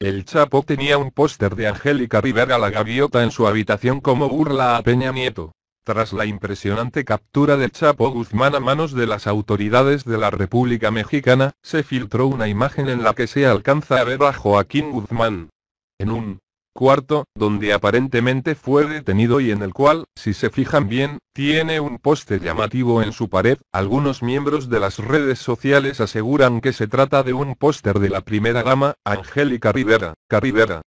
El Chapo tenía un póster de Angélica Rivera la gaviota en su habitación como burla a Peña Nieto. Tras la impresionante captura del Chapo Guzmán a manos de las autoridades de la República Mexicana, se filtró una imagen en la que se alcanza a ver a Joaquín Guzmán. En un cuarto, donde aparentemente fue detenido y en el cual, si se fijan bien, tiene un póster llamativo en su pared. Algunos miembros de las redes sociales aseguran que se trata de un póster de la primera gama, Angélica Rivera, Carrivera,